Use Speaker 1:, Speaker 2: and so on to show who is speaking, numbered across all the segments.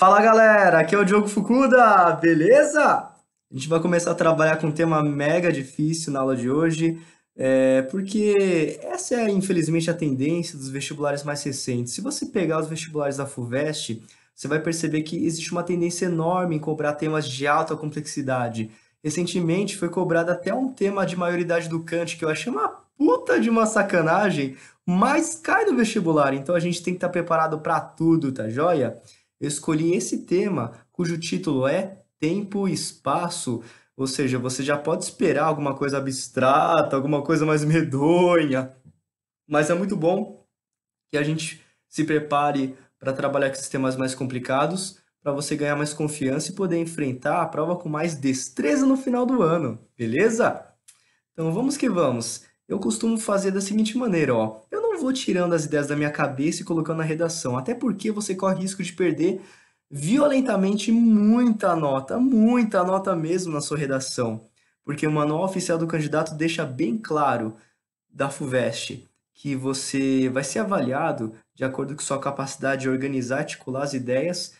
Speaker 1: Fala galera, aqui é o Diogo Fukuda, beleza? A gente vai começar a trabalhar com um tema mega difícil na aula de hoje, é, porque essa é infelizmente a tendência dos vestibulares mais recentes. Se você pegar os vestibulares da FUVEST, você vai perceber que existe uma tendência enorme em cobrar temas de alta complexidade. Recentemente foi cobrado até um tema de maioridade do Kant, que eu achei uma puta de uma sacanagem, mas cai no vestibular, então a gente tem que estar preparado para tudo, tá joia? Eu escolhi esse tema, cujo título é Tempo e Espaço, ou seja, você já pode esperar alguma coisa abstrata, alguma coisa mais medonha, mas é muito bom que a gente se prepare para trabalhar com sistemas mais complicados, para você ganhar mais confiança e poder enfrentar a prova com mais destreza no final do ano, beleza? Então vamos que vamos! Eu costumo fazer da seguinte maneira, ó. Eu não vou tirando as ideias da minha cabeça e colocando na redação, até porque você corre risco de perder violentamente muita nota, muita nota mesmo na sua redação. Porque o manual oficial do candidato deixa bem claro da FUVEST que você vai ser avaliado de acordo com sua capacidade de organizar e articular as ideias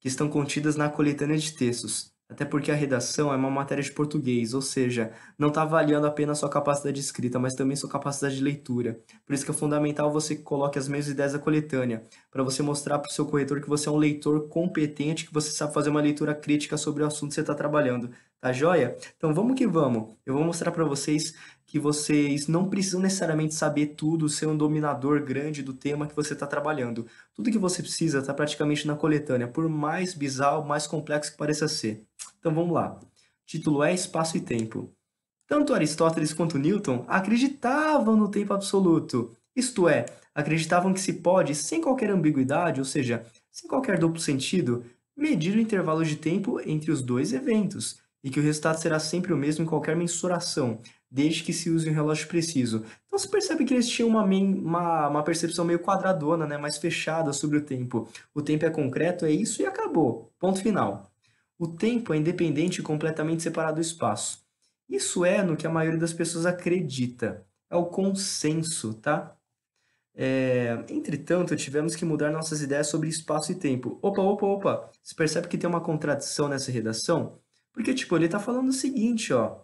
Speaker 1: que estão contidas na coletânea de textos. Até porque a redação é uma matéria de português, ou seja, não está avaliando apenas sua capacidade de escrita, mas também sua capacidade de leitura. Por isso que é fundamental você coloque as mesmas ideias da coletânea, para você mostrar para o seu corretor que você é um leitor competente, que você sabe fazer uma leitura crítica sobre o assunto que você está trabalhando. Tá joia? Então vamos que vamos. Eu vou mostrar para vocês que vocês não precisam necessariamente saber tudo, ser um dominador grande do tema que você está trabalhando. Tudo que você precisa está praticamente na coletânea, por mais bizarro, mais complexo que pareça ser. Então vamos lá. O título é Espaço e Tempo. Tanto Aristóteles quanto Newton acreditavam no tempo absoluto, isto é, acreditavam que se pode, sem qualquer ambiguidade, ou seja, sem qualquer duplo sentido, medir o intervalo de tempo entre os dois eventos, e que o resultado será sempre o mesmo em qualquer mensuração, desde que se use um relógio preciso. Então se percebe que eles tinham uma, uma, uma, percepção meio quadradona, né, mais fechada sobre o tempo. O tempo é concreto, é isso e acabou. Ponto final. O tempo é independente e completamente separado do espaço. Isso é no que a maioria das pessoas acredita. É o consenso, tá? É... Entretanto, tivemos que mudar nossas ideias sobre espaço e tempo. Opa, opa, opa! Você percebe que tem uma contradição nessa redação? Porque, tipo, ele está falando o seguinte, ó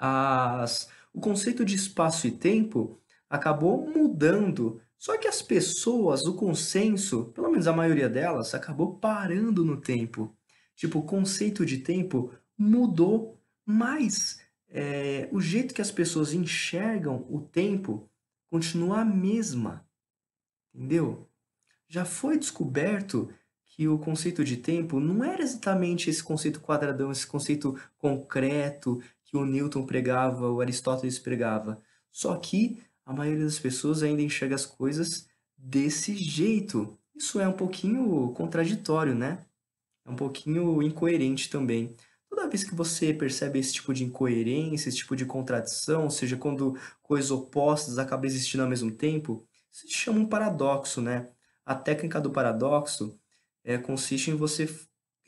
Speaker 1: as, o conceito de espaço e tempo acabou mudando. Só que as pessoas, o consenso, pelo menos a maioria delas, acabou parando no tempo. Tipo, o conceito de tempo mudou, mas é, o jeito que as pessoas enxergam o tempo continua a mesma. Entendeu? Já foi descoberto que o conceito de tempo não era exatamente esse conceito quadradão, esse conceito concreto que o Newton pregava, o Aristóteles pregava. Só que a maioria das pessoas ainda enxerga as coisas desse jeito. Isso é um pouquinho contraditório, né? É um pouquinho incoerente também. Toda vez que você percebe esse tipo de incoerência, esse tipo de contradição, ou seja, quando coisas opostas acabam existindo ao mesmo tempo, isso se chama um paradoxo, né? A técnica do paradoxo é, consiste em você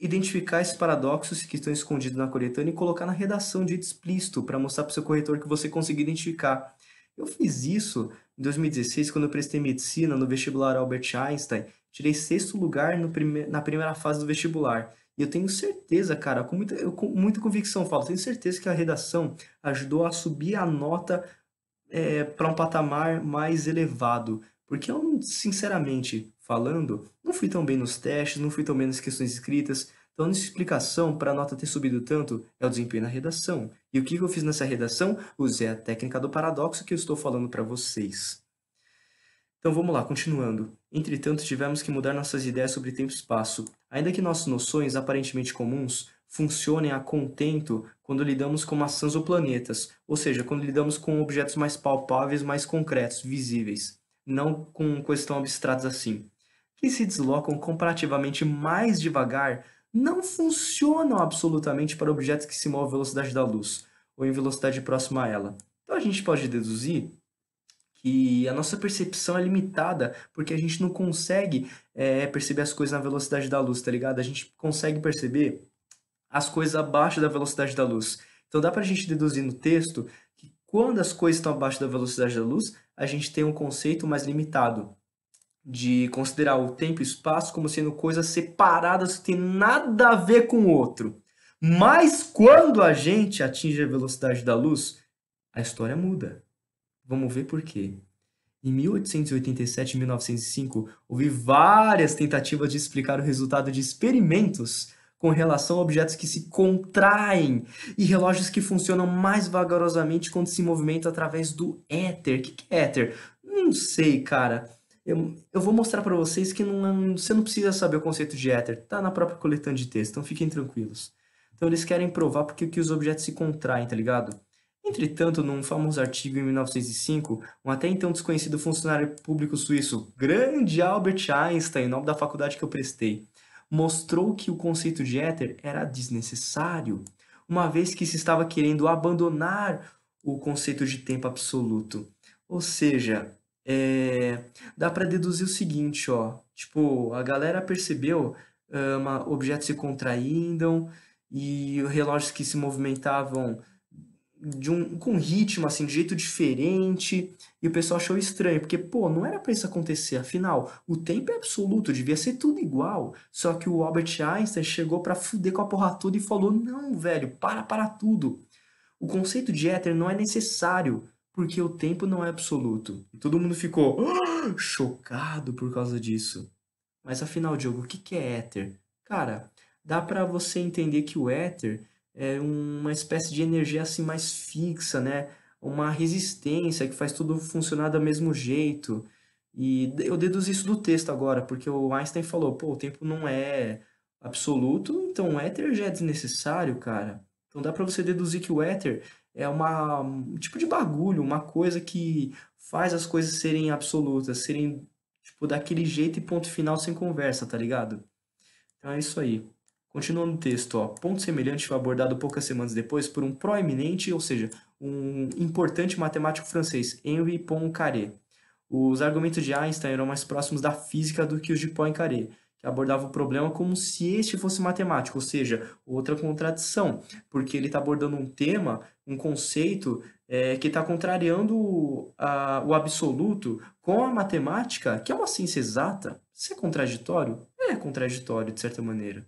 Speaker 1: identificar esses paradoxos que estão escondidos na coletânea e colocar na redação de explícito para mostrar para o seu corretor que você conseguiu identificar. Eu fiz isso em 2016, quando eu prestei medicina no vestibular Albert Einstein. Tirei sexto lugar prime... na primeira fase do vestibular. E eu tenho certeza, cara, com muita, eu, com muita convicção falo, tenho certeza que a redação ajudou a subir a nota é, eh, para um patamar mais elevado. Porque eu, sinceramente falando, não fui tão bem nos testes, não fui tão bem nas questões escritas. Então, a explicação para a nota ter subido tanto é o desempenho na redação. E o que eu fiz nessa redação? Usei a técnica do paradoxo que eu estou falando para vocês. Então vamos lá, continuando. Entretanto, tivemos que mudar nossas ideias sobre tempo e espaço. Ainda que nossas noções, aparentemente comuns, funcionem a contento quando lidamos com maçãs ou planetas, ou seja, quando lidamos com objetos mais palpáveis, mais concretos, visíveis não com coisas tão abstratas assim, que se deslocam comparativamente mais devagar, não funcionam absolutamente para objetos que se movem à velocidade da luz ou em velocidade próxima a ela. Então a gente pode deduzir que a nossa percepção é limitada porque a gente não consegue é, perceber as coisas na velocidade da luz, tá ligado? A gente consegue perceber as coisas abaixo da velocidade da luz. Então dá para a gente deduzir no texto que quando as coisas estão abaixo da velocidade da luz, a gente tem um conceito mais limitado de considerar o tempo e o espaço como sendo coisas separadas que têm nada a ver com o outro. Mas quando a gente atinge a velocidade da luz, a história muda. Vamos ver por quê. Em 1887 e 1905, houve várias tentativas de explicar o resultado de experimentos com relação a objetos que se contraem e relógios que funcionam mais vagarosamente quando se movimentam através do éter. O que, é éter? Não sei, cara. Eu, eu vou mostrar para vocês que não, você não precisa saber o conceito de éter. Tá na própria coletânea de texto, então fiquem tranquilos. Então eles querem provar porque que os objetos se contraem, tá ligado? Entretanto, num famoso artigo em 1905, um até então desconhecido funcionário público suíço, grande Albert Einstein, nome da faculdade que eu prestei, mostrou que o conceito de éter era desnecessário, uma vez que se estava querendo abandonar o conceito de tempo absoluto. Ou seja, é, dá para deduzir o seguinte, ó, tipo, a galera percebeu ah, objetos se contraindo e relógios que se movimentavam de um, com ritmo, assim, de jeito diferente. E o pessoal achou estranho, porque, pô, não era para isso acontecer. Afinal, o tempo é absoluto, devia ser tudo igual. Só que o Albert Einstein chegou para fuder com a porra toda e falou: não, velho, para para tudo. O conceito de éter não é necessário, porque o tempo não é absoluto. E todo mundo ficou ah! chocado por causa disso. Mas afinal, Diogo, o que é éter? Cara, dá para você entender que o éter é uma espécie de energia assim mais fixa, né? Uma resistência que faz tudo funcionar do mesmo jeito. E eu deduzi isso do texto agora, porque o Einstein falou, pô, o tempo não é absoluto, então o éter já é desnecessário, cara. Então dá para você deduzir que o éter é uma, um tipo de bagulho, uma coisa que faz as coisas serem absolutas, serem tipo daquele jeito e ponto final sem conversa, tá ligado? Então é isso aí. Continuando o texto, ó, ponto semelhante foi abordado poucas semanas depois por um proeminente, ou seja, um importante matemático francês, Henri Poincaré. Os argumentos de Einstein eram mais próximos da física do que os de Poincaré, que abordava o problema como se este fosse matemático, ou seja, outra contradição, porque ele está abordando um tema, um conceito é, que está contrariando o, a, o absoluto com a matemática, que é uma ciência exata. Isso é contraditório? É contraditório, de certa maneira.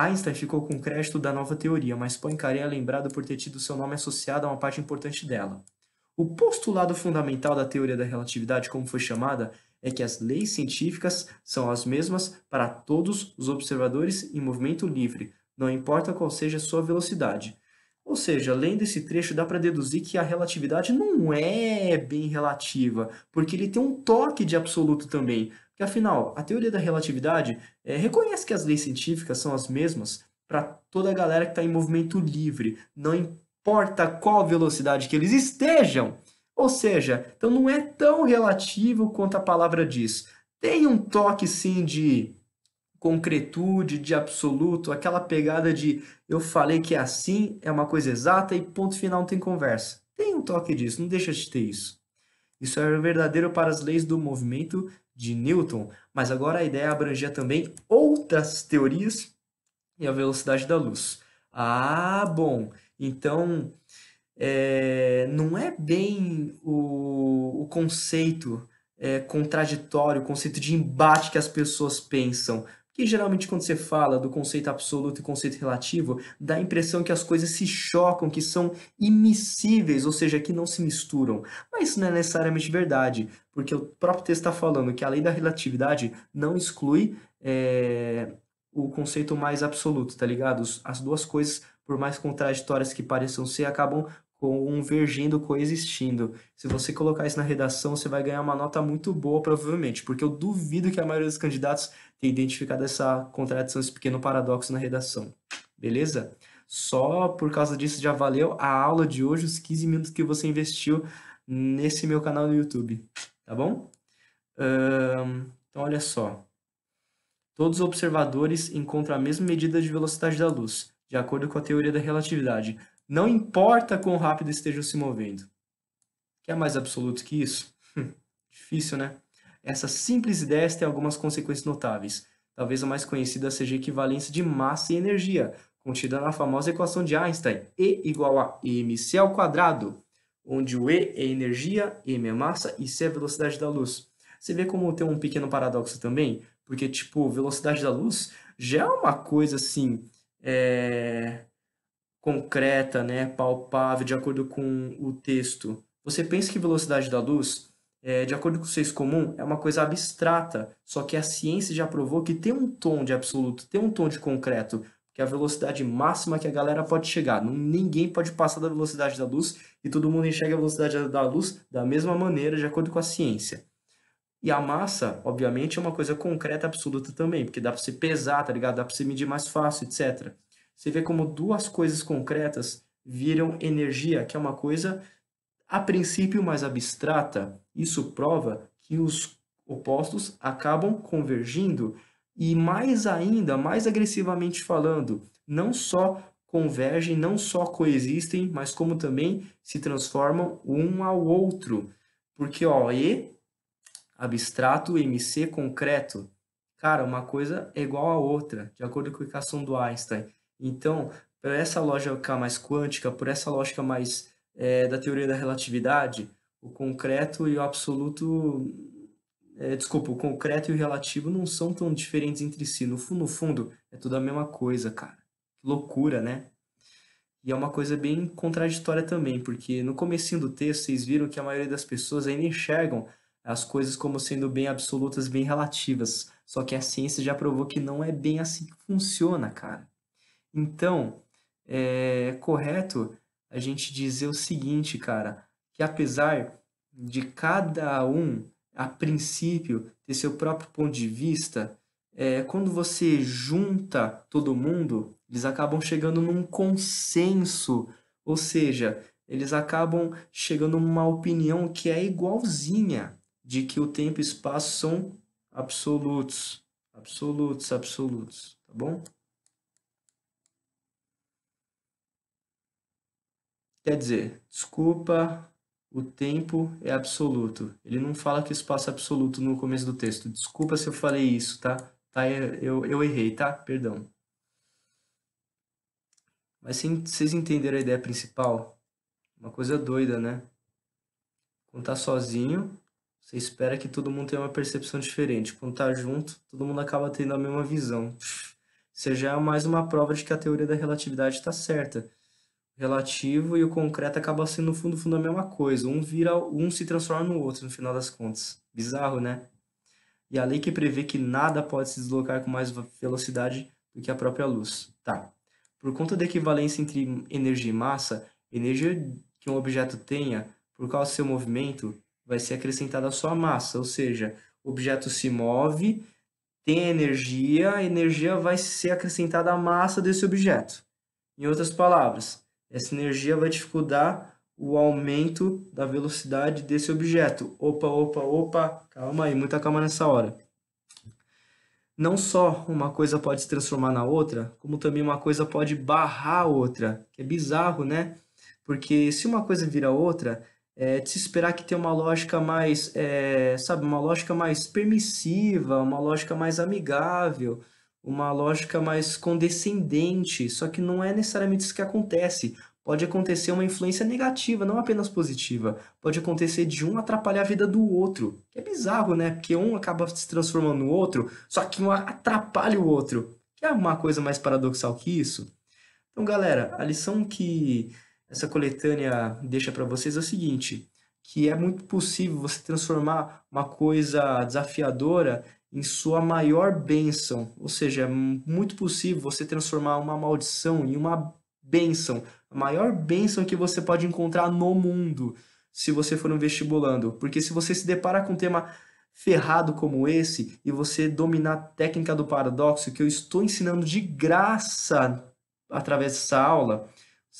Speaker 1: Einstein ficou com crédito da nova teoria, mas Poincaré é lembrado por ter tido seu nome associado a uma parte importante dela. O postulado fundamental da teoria da relatividade, como foi chamada, é que as leis científicas são as mesmas para todos os observadores em movimento livre, não importa qual seja a sua velocidade. Ou seja, lendo esse trecho dá para deduzir que a relatividade não é bem relativa, porque ele tem um toque de absoluto também que afinal, a teoria da relatividade é, reconhece que as leis científicas são as mesmas para toda a galera que está em movimento livre, não importa qual velocidade que eles estejam. Ou seja, então não é tão relativo quanto a palavra diz. Tem um toque sim de concretude, de absoluto, aquela pegada de eu falei que é assim, é uma coisa exata e ponto final não tem conversa. Tem um toque disso, não deixa de ter isso. Isso é verdadeiro para as leis do movimento de Newton, mas agora a ideia abrangia também outras teorias e a velocidade da luz. Ah, bom, então é, não é bem o, o conceito é, contraditório, o conceito de embate que as pessoas pensam, que geralmente quando você fala do conceito absoluto e conceito relativo, dá a impressão que as coisas se chocam, que são imissíveis, ou seja, que não se misturam. Mas isso não é necessariamente verdade, porque o próprio texto está falando que a lei da relatividade não exclui é, o conceito mais absoluto, tá ligado? As duas coisas, por mais contraditórias que pareçam ser, acabam convergindo, coexistindo. Se você colocar isso na redação, você vai ganhar uma nota muito boa, provavelmente, porque eu duvido que a maioria dos candidatos tenha identificado essa contradição, esse pequeno paradoxo na redação. Beleza? Só por causa disso já valeu a aula de hoje, os 15 minutos que você investiu nesse meu canal no YouTube, tá bom? então, olha só. Todos os observadores encontram a mesma medida de velocidade da luz, de acordo com a teoria da relatividade. Não importa quão rápido estejam se movendo. Quer mais absoluto que isso? Hum, difícil, né? Essa simples ideia tem algumas consequências notáveis. Talvez a mais conhecida seja a equivalência de massa e energia, contida na famosa equação de Einstein, E igual a mc ao quadrado, onde o E é energia, m é massa e c é a velocidade da luz. Você vê como tem um pequeno paradoxo também? Porque, tipo, velocidade da luz já é uma coisa assim. É concreta, né, palpável, de acordo com o texto. Você pensa que velocidade da luz, é, de acordo com o senso comum, é uma coisa abstrata, só que a ciência já provou que tem um tom de absoluto, tem um tom de concreto, que é a velocidade máxima que a galera pode chegar. Ninguém pode passar da velocidade da luz e todo mundo enxerga a velocidade da luz da mesma maneira, de acordo com a ciência. E a massa, obviamente, é uma coisa concreta absoluta também, porque dá para se pesar, tá ligado? Dá para se medir mais fácil, etc. Você vê como duas coisas concretas viram energia, que é uma coisa a princípio mais abstrata. Isso prova que os opostos acabam convergindo e mais ainda, mais agressivamente falando, não só convergem, não só coexistem, mas como também se transformam um ao outro. Porque ó, E abstrato, MC concreto. Cara, uma coisa é igual à outra, de acordo com a equação do Einstein. Então, por essa lógica mais quântica, por essa lógica mais é, da teoria da relatividade, o concreto e o absoluto. É, desculpa, o concreto e o relativo não são tão diferentes entre si. No fundo, no fundo, é tudo a mesma coisa, cara. loucura, né? E é uma coisa bem contraditória também, porque no comecinho do texto vocês viram que a maioria das pessoas ainda enxergam as coisas como sendo bem absolutas, bem relativas. Só que a ciência já provou que não é bem assim que funciona, cara. Então, é correto a gente dizer o seguinte, cara, que apesar de cada um, a princípio, ter seu próprio ponto de vista, é, quando você junta todo mundo, eles acabam chegando num consenso, ou seja, eles acabam chegando numa opinião que é igualzinha, de que o tempo e espaço são absolutos, absolutos, absolutos, tá bom? Quer dizer, desculpa, o tempo é absoluto. Ele não fala que o espaço é absoluto no começo do texto. Desculpa se eu falei isso, tá? tá eu, eu errei, tá? Perdão. Mas sem vocês entenderam a ideia principal, uma coisa doida, né? Quando tá sozinho, você espera que todo mundo tenha uma percepção diferente. Quando tá junto, todo mundo acaba tendo a mesma visão. Você já é mais uma prova de que a teoria da relatividade está certa relativo e o concreto acaba sendo no fundo, no fundo a mesma coisa. Um vira, um se transforma no outro no final das contas. Bizarro, né? E a lei que prevê que nada pode se deslocar com mais velocidade do que a própria luz. Tá. Por conta da equivalência entre energia e massa, energia que um objeto tenha, por causa do seu movimento, vai ser acrescentada à sua massa, ou seja, o objeto se move, tem energia, a energia vai ser acrescentada à massa desse objeto. Em outras palavras, essa energia vai dificultar o aumento da velocidade desse objeto. Opa, opa, opa, calma aí, muita calma nessa hora. Não só uma coisa pode se transformar na outra, como também uma coisa pode barrar a outra. Que é bizarro, né? Porque se uma coisa vira outra, é de se esperar que tenha uma lógica mais, é, sabe, uma lógica mais permissiva, uma lógica mais amigável uma lógica mais condescendente, só que não é necessariamente isso que acontece. Pode acontecer uma influência negativa, não apenas positiva. Pode acontecer de um atrapalhar a vida do outro. Que é bizarro, né? Porque um acaba se transformando no outro, só que um atrapalha o outro. Que é uma coisa mais paradoxal que isso. Então, galera, a lição que essa coletânea deixa para vocês é o seguinte: que é muito possível você transformar uma coisa desafiadora em sua maior bênção. Ou seja, é muito possível você transformar uma maldição em uma bênção. A maior bênção que você pode encontrar no mundo se você for um vestibulando. Porque se você se deparar com um tema ferrado como esse e você dominar a técnica do paradoxo que eu estou ensinando de graça através dessa aula,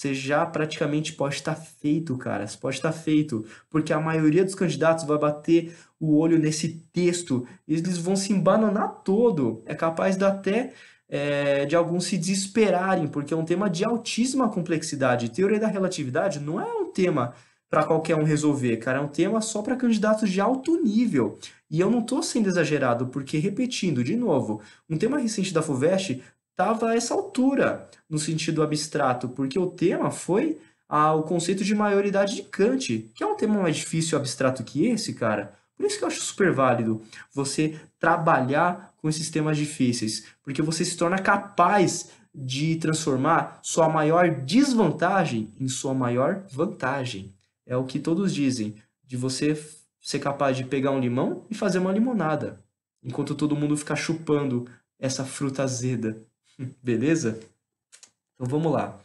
Speaker 1: você já praticamente pode estar feito, cara. Você pode estar feito, porque a maioria dos candidatos vai bater o olho nesse texto, eles vão se embananar todo. É capaz de até é, de alguns se desesperarem, porque é um tema de altíssima complexidade. Teoria da relatividade não é um tema para qualquer um resolver, cara, é um tema só para candidatos de alto nível. E eu não estou sendo exagerado, porque repetindo de novo, um tema recente da Fuvest estava a essa altura, no sentido abstrato, porque o tema foi ah, o conceito de maioridade de Kant, que é um tema mais difícil e abstrato que esse, cara. Por isso que eu acho super válido você trabalhar com esses temas difíceis, porque você se torna capaz de transformar sua maior desvantagem em sua maior vantagem. É o que todos dizem, de você ser capaz de pegar um limão e fazer uma limonada, enquanto todo mundo fica chupando essa fruta azeda. Beleza? Então vamos lá.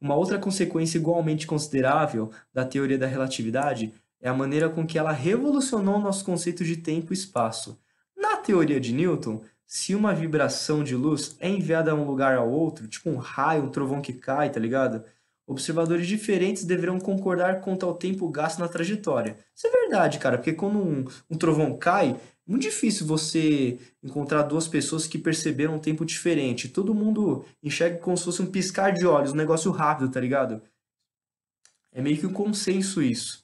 Speaker 1: Uma outra consequência igualmente considerável da teoria da relatividade é a maneira com que ela revolucionou nosso conceito de tempo e espaço. Na teoria de Newton, se uma vibração de luz é enviada a um lugar ao outro, tipo um raio, um trovão que cai, tá ligado? Observadores diferentes deverão concordar quanto ao tempo gasto na trajetória. Isso é verdade, cara, porque quando um, um trovão cai, muito difícil você encontrar duas pessoas que perceberam um tempo diferente. Todo mundo enxerga como se fosse um piscar de olhos, um negócio rápido, tá ligado? É meio que um consenso isso.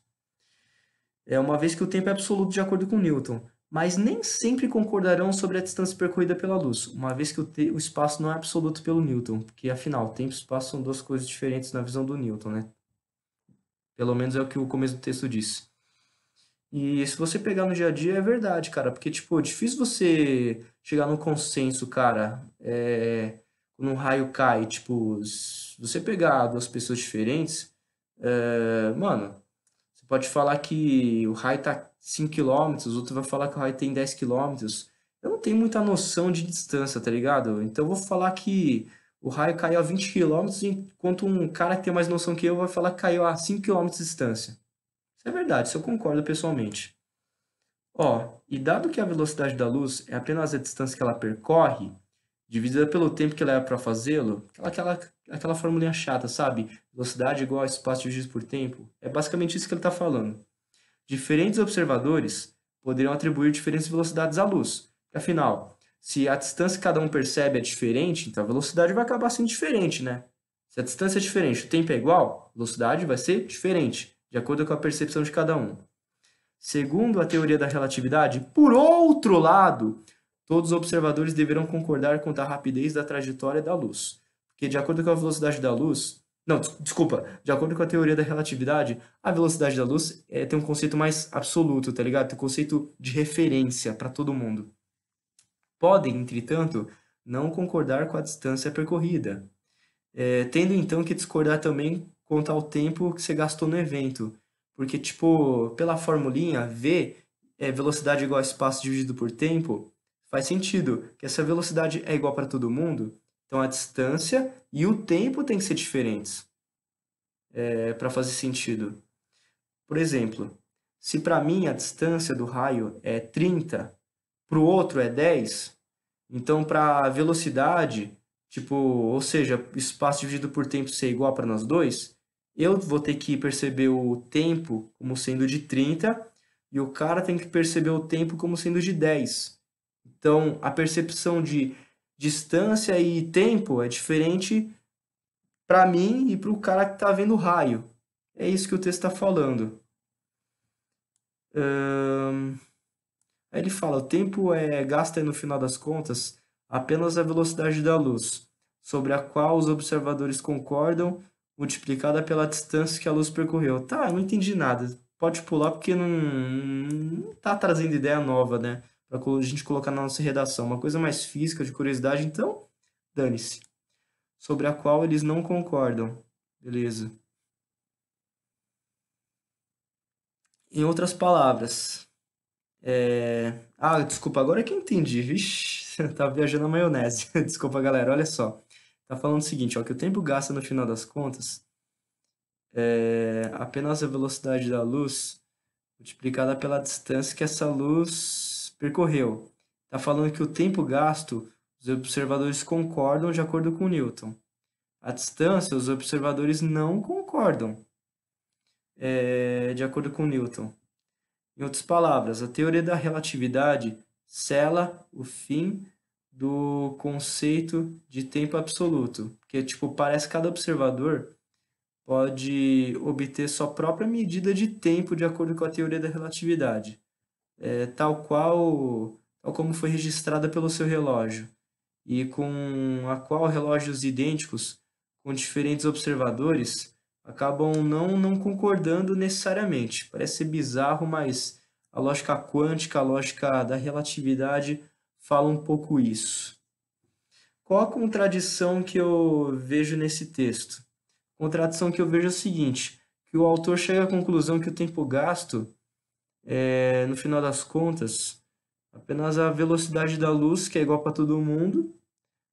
Speaker 1: É uma vez que o tempo é absoluto de acordo com Newton, mas nem sempre concordarão sobre a distância percorrida pela luz, uma vez que o, o espaço não é absoluto pelo Newton, porque afinal, tempo e espaço são duas coisas diferentes na visão do Newton, né? Pelo menos é o que o começo do texto disse. E se você pegar no dia a dia, é verdade, cara. Porque, tipo, é difícil você chegar num consenso, cara. É, quando um raio cai, tipo, se você pegar duas pessoas diferentes, é, mano, você pode falar que o raio tá 5km, o outro vai falar que o raio tem 10km. Eu não tenho muita noção de distância, tá ligado? Então eu vou falar que o raio caiu a 20km, enquanto um cara que tem mais noção que eu vai falar que caiu a 5km de distância. Isso é verdade, isso eu concordo pessoalmente. Ó, e dado que a velocidade da luz é apenas a distância que ela percorre, dividida pelo tempo que leva é para fazê-lo, aquela, aquela, aquela formulinha chata, sabe? Velocidade igual a espaço dividido por tempo. É basicamente isso que ele está falando. Diferentes observadores poderiam atribuir diferentes velocidades à luz. Afinal, se a distância que cada um percebe é diferente, então a velocidade vai acabar sendo diferente, né? Se a distância é diferente, o tempo é igual, a velocidade vai ser diferente de acordo com a percepção de cada um. Segundo a teoria da relatividade, por outro lado, todos os observadores deverão concordar com a rapidez da trajetória da luz. Porque, de acordo com a velocidade da luz. Não, desculpa. De acordo com a teoria da relatividade, a velocidade da luz é, tem um conceito mais absoluto, tá ligado? Tem um conceito de referência para todo mundo. Podem, entretanto, não concordar com a distância percorrida, é, tendo então que discordar também contar o tempo que você gastou no evento. Porque, tipo, pela formulinha, V é velocidade igual a espaço dividido por tempo, faz sentido que essa velocidade é igual para todo mundo, então a distância e o tempo tem que ser diferentes é, para fazer sentido. Por exemplo, se para mim a distância do raio é 30, para o outro é 10, então para a velocidade, tipo, ou seja, espaço dividido por tempo ser igual para nós dois, eu vou ter que perceber o tempo como sendo de 30 e o cara tem que perceber o tempo como sendo de 10. Então, a percepção de distância e tempo é diferente para mim e para o cara que está vendo o raio. É isso que o texto está falando. Aí ele fala: o tempo é gasta é, no final das contas apenas a velocidade da luz, sobre a qual os observadores concordam multiplicada pela distância que a luz percorreu. Tá, eu não entendi nada. Pode pular porque não, não tá trazendo ideia nova, né? Pra a gente colocar na nossa redação. Uma coisa mais física, de curiosidade, então, dane-se. Sobre a qual eles não concordam. Beleza. Em outras palavras. É... Ah, desculpa, agora que eu entendi. Vixe, Tava tá viajando a maionese. Desculpa, galera, olha só. Tá falando o seguinte, ó, que o tempo gasta no final das contas é apenas a velocidade da luz multiplicada pela distância que essa luz percorreu. Tá falando que o tempo gasto, os observadores concordam de acordo com Newton. A distância, os observadores não concordam é, de acordo com Newton. Em outras palavras, a teoria da relatividade sela o fim do conceito de tempo absoluto, que é, tipo parece que cada observador pode obter sua própria medida de tempo de acordo com a teoria da relatividade, é, tal qual tal como foi registrada pelo seu relógio e com a qual relógios idênticos com diferentes observadores acabam não não concordando necessariamente. Parece ser bizarro, mas a lógica quântica, a lógica da relatividade fala um pouco isso. Qual a contradição que eu vejo nesse texto? A contradição que eu vejo é o seguinte, que o autor chega à conclusão que o tempo gasto, é, no final das contas, apenas a velocidade da luz, que é igual para todo mundo,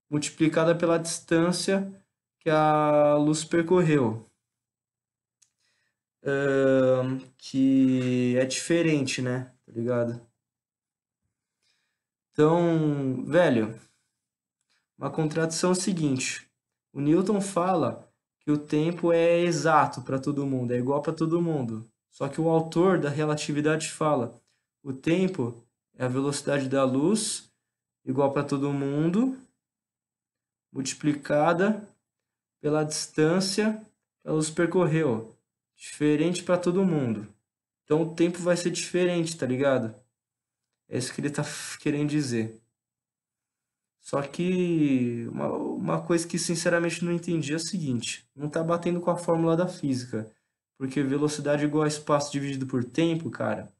Speaker 1: multiplicada pela distância que a luz percorreu. Uh, que é diferente, né? Tá ligado? Então, velho, uma contradição é o seguinte: o Newton fala que o tempo é exato para todo mundo, é igual para todo mundo. Só que o autor da relatividade fala: o tempo é a velocidade da luz, igual para todo mundo, multiplicada pela distância que a luz percorreu, diferente para todo mundo. Então o tempo vai ser diferente, tá ligado? É isso que ele está querendo dizer. Só que uma, uma coisa que sinceramente não entendi é o seguinte: não está batendo com a fórmula da física. Porque velocidade é igual a espaço dividido por tempo, cara.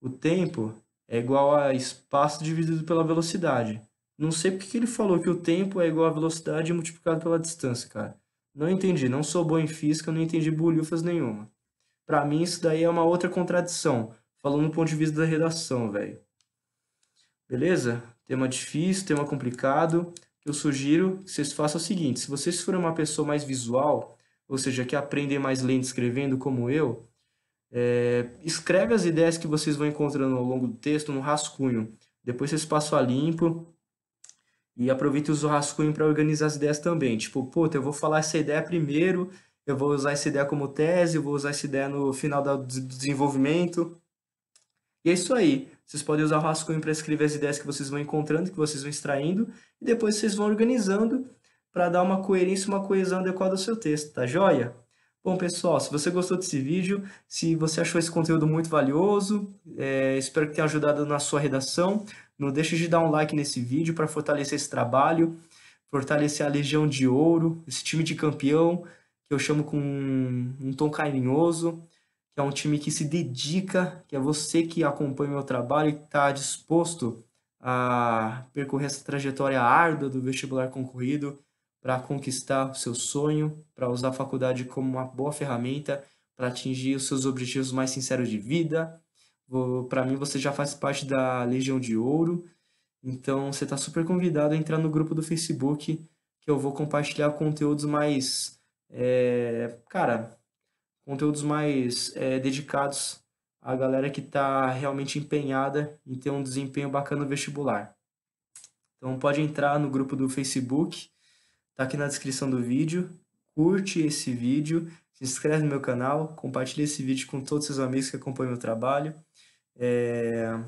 Speaker 1: O tempo é igual a espaço dividido pela velocidade. Não sei porque que ele falou que o tempo é igual a velocidade multiplicado pela distância, cara. Não entendi, não sou bom em física, não entendi bolhufas nenhuma. Para mim isso daí é uma outra contradição, falando do ponto de vista da redação, velho. Beleza? Tema difícil, tema complicado. Eu sugiro que vocês façam o seguinte: se vocês forem uma pessoa mais visual, ou seja, que aprendem mais lendo escrevendo, como eu, é, escreve as ideias que vocês vão encontrando ao longo do texto no rascunho. Depois vocês passam a limpo e aproveitem o rascunho para organizar as ideias também. Tipo, pô, eu vou falar essa ideia primeiro, eu vou usar essa ideia como tese, eu vou usar essa ideia no final do desenvolvimento. E é isso aí. Vocês podem usar o rascunho para escrever as ideias que vocês vão encontrando, que vocês vão extraindo, e depois vocês vão organizando para dar uma coerência, uma coesão adequada ao seu texto, tá joia? Bom, pessoal, se você gostou desse vídeo, se você achou esse conteúdo muito valioso, é, espero que tenha ajudado na sua redação. Não deixe de dar um like nesse vídeo para fortalecer esse trabalho, fortalecer a Legião de Ouro, esse time de campeão, que eu chamo com um tom carinhoso que é um time que se dedica, que é você que acompanha o meu trabalho e está disposto a percorrer essa trajetória árdua do vestibular concorrido para conquistar o seu sonho, para usar a faculdade como uma boa ferramenta para atingir os seus objetivos mais sinceros de vida. Para mim, você já faz parte da Legião de Ouro, então você está super convidado a entrar no grupo do Facebook que eu vou compartilhar conteúdos mais, é, cara, conteúdos mais é, dedicados à galera que está realmente empenhada em ter um desempenho bacana no vestibular. Então pode entrar no grupo do Facebook, tá aqui na descrição do vídeo, curte esse vídeo, se inscreve no meu canal, compartilha esse vídeo com todos os seus amigos que acompanham meu trabalho. É...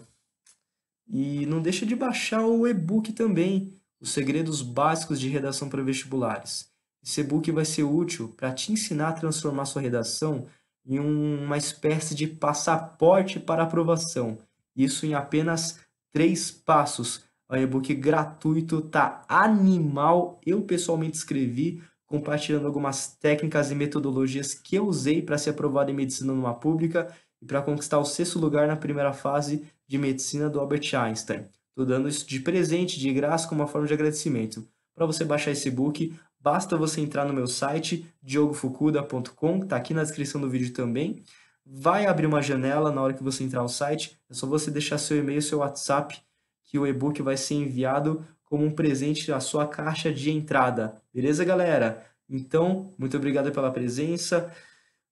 Speaker 1: E não deixa de baixar o e-book também, Os Segredos Básicos de Redação para Vestibulares. Esse e-book vai ser útil para te ensinar a transformar sua redação em uma espécie de passaporte para aprovação. Isso em apenas três passos. o e-book gratuito, tá animal. Eu pessoalmente escrevi, compartilhando algumas técnicas e metodologias que eu usei para ser aprovado em medicina numa pública e para conquistar o sexto lugar na primeira fase de medicina do Albert Einstein. Estou dando isso de presente, de graça, como uma forma de agradecimento. Para você baixar esse e-book, Basta você entrar no meu site diogofukuda.com, está aqui na descrição do vídeo também. Vai abrir uma janela na hora que você entrar no site. É só você deixar seu e-mail, seu WhatsApp, que o e-book vai ser enviado como um presente à sua caixa de entrada. Beleza, galera? Então, muito obrigado pela presença.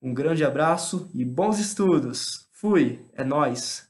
Speaker 1: Um grande abraço e bons estudos. Fui, é nós.